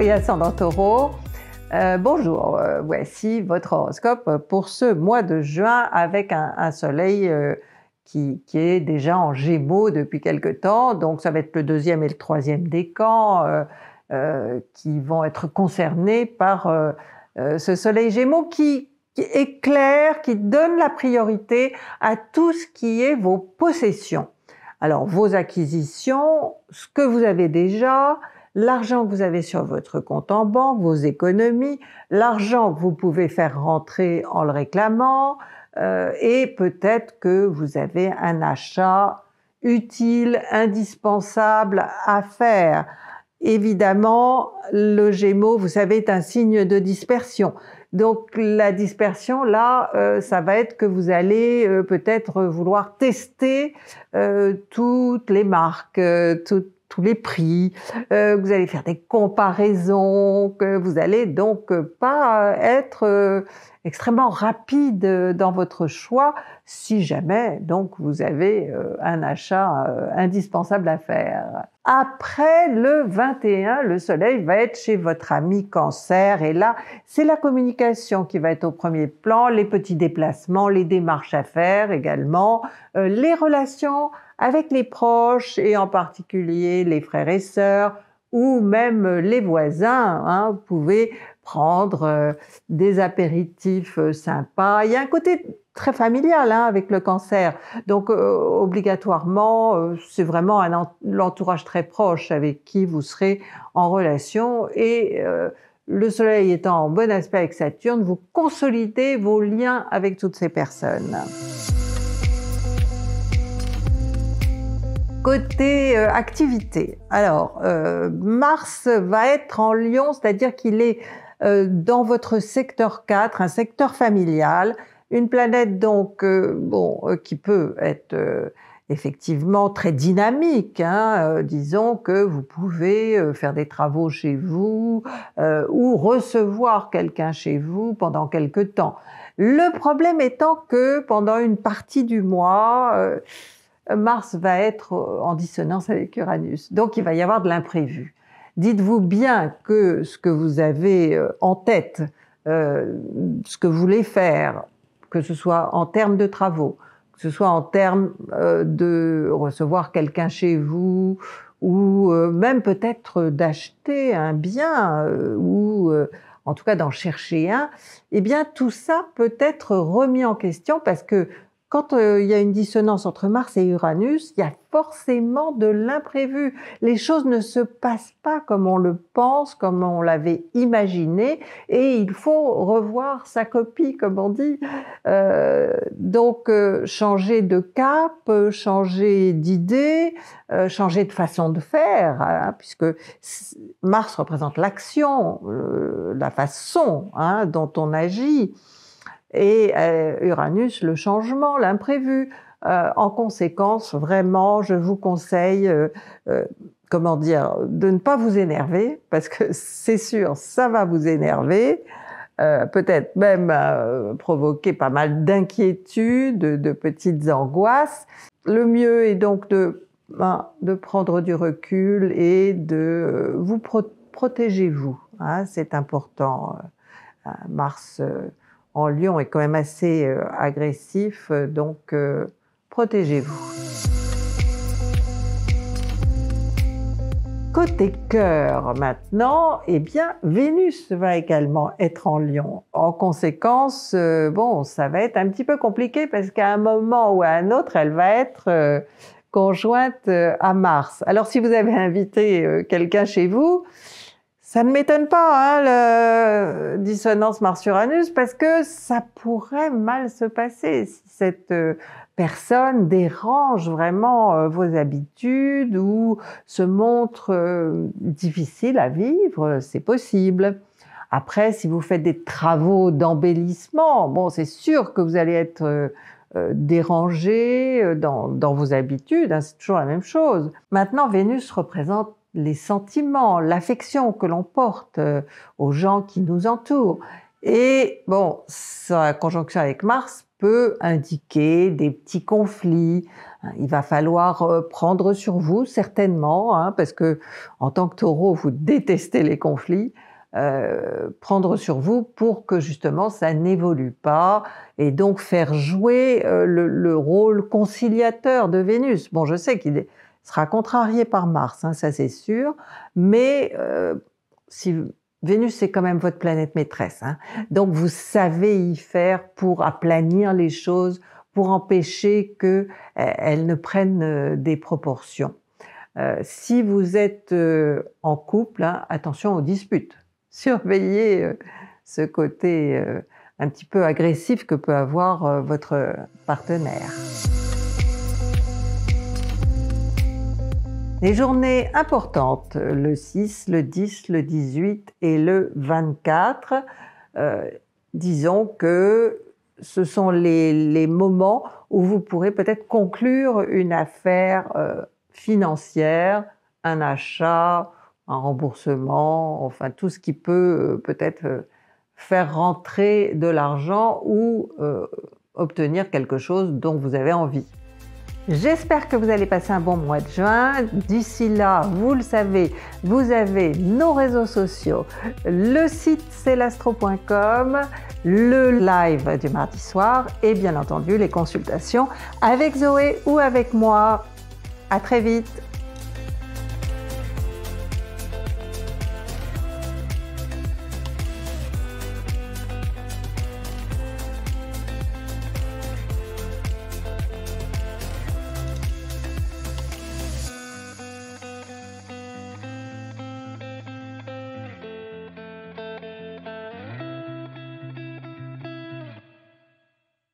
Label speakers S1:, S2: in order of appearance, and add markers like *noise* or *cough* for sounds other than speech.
S1: et ascendant Taureau. Euh, bonjour, euh, voici votre horoscope pour ce mois de juin avec un, soleil euh, qui, est déjà en gémeaux depuis quelque temps, donc ça va être le deuxième et le troisième décan qui vont être concernés par ce soleil gémeaux qui, qui éclaire, qui donne la priorité à tout ce qui est vos possessions. Alors vos acquisitions, ce que vous avez déjà, l'argent que vous avez sur votre compte en banque, vos économies, l'argent que vous pouvez faire rentrer en le réclamant, euh, et peut-être que vous avez un achat utile, indispensable à faire. Évidemment, le Gémeaux, vous savez, est un signe de dispersion. Donc la dispersion, là, euh, ça va être que vous allez euh, peut-être vouloir tester toutes les marques, toutes tous les prix, euh, vous allez faire des comparaisons, que vous allez donc euh, pas euh, être extrêmement rapide dans votre choix si jamais donc vous avez un achat indispensable à faire. Après le 21, le soleil va être chez votre ami cancer et là, c'est la communication qui va être au premier plan, les petits déplacements, les démarches à faire également, euh, les relations avec les proches et en particulier les frères et sœurs ou même les voisins. Hein, vous pouvez prendre euh, des apéritifs euh, sympas. Il y a un côté très familial hein, avec le cancer. Donc euh, obligatoirement, euh, c'est vraiment l'entourage très proche avec qui vous serez en relation. Et euh, le Soleil étant en bon aspect avec Saturne, vous consolidez vos liens avec toutes ces personnes. Côté activité, alors Mars va être en Lion, c'est-à-dire qu'il est, dans votre secteur 4, un secteur familial, une planète donc euh, bon, euh, qui peut être euh, effectivement très dynamique. Hein, disons que vous pouvez faire des travaux chez vous ou recevoir quelqu'un chez vous pendant quelque temps. Le problème étant que pendant une partie du mois, Mars va être en dissonance avec Uranus. Donc il va y avoir de l'imprévu. Dites-vous bien que ce que vous avez en tête, ce que vous voulez faire que ce soit en termes de travaux, que ce soit en termes euh, de recevoir quelqu'un chez vous, ou euh, même peut-être d'acheter un bien, euh, ou en tout cas d'en chercher un, eh bien tout ça peut être remis en question parce que quand euh, il y a une dissonance entre Mars et Uranus, il y a forcément de l'imprévu. Les choses ne se passent pas comme on le pense, comme on l'avait imaginé, et il faut revoir sa copie, comme on dit. Euh, donc euh, changer de cap, changer d'idée, changer de façon de faire, hein, puisque Mars représente l'action, la façon hein, dont on agit et euh, Uranus, le changement, l'imprévu. Euh, en conséquence, vraiment, je vous conseille, euh, comment dire, de ne pas vous énerver, parce que *laughs* c'est sûr, ça va vous énerver, peut-être même provoquer pas mal d'inquiétudes, de, petites angoisses. Le mieux est donc de, ben, prendre du recul et de vous protéger vous. Hein. c'est important. Mars en Lion est quand même assez euh, agressif, euh, donc euh, protégez-vous. Côté cœur maintenant, eh bien Vénus va également être en Lion. En conséquence, bon, ça va être un petit peu compliqué parce qu'à un moment ou à un autre, elle va être conjointe à Mars. Alors si vous avez invité quelqu'un chez vous, ça ne m'étonne pas, hein, dissonance Mars-Uranus, parce que ça pourrait mal se passer si cette euh, personne dérange vraiment euh, vos habitudes ou se montre euh, difficile à vivre, c'est possible. Après, si vous faites des travaux d'embellissement, bon, c'est sûr que vous allez être dérangé dans, vos habitudes, hein, c'est toujours la même chose. Maintenant, Vénus représente les sentiments, l'affection que l'on porte euh, aux gens qui nous entourent. Et bon, sa conjonction avec Mars peut indiquer des petits conflits. Hein, il va falloir euh, prendre sur vous certainement, hein, parce que en tant que Taureau, vous détestez les conflits. Euh, prendre sur vous pour que justement ça n'évolue pas et donc faire jouer le, rôle conciliateur de Vénus. Bon, je sais qu'il est sera contrarié par Mars, hein, ça c'est sûr, mais euh, si Vénus, c'est quand même votre planète maîtresse. Hein. donc vous savez y faire pour aplanir les choses, pour empêcher qu'elles euh, ne prennent euh, des proportions. si vous êtes en couple, hein, attention aux disputes. *laughs* Surveillez ce côté un petit peu agressif que peut avoir votre partenaire. Les journées importantes, le 6, le 10, le 18 et le 24. Euh, disons que ce sont les, moments où vous pourrez peut-être conclure une affaire euh, financière, un achat, un remboursement, enfin tout ce qui peut euh, peut-être faire rentrer de l'argent ou obtenir quelque chose dont vous avez envie. J'espère que vous allez passer un bon mois de juin. D'ici là, vous le savez, vous avez nos réseaux sociaux, le site c'est l'astro.com, le live du mardi soir et bien entendu les consultations avec Zoé ou avec moi. À très vite.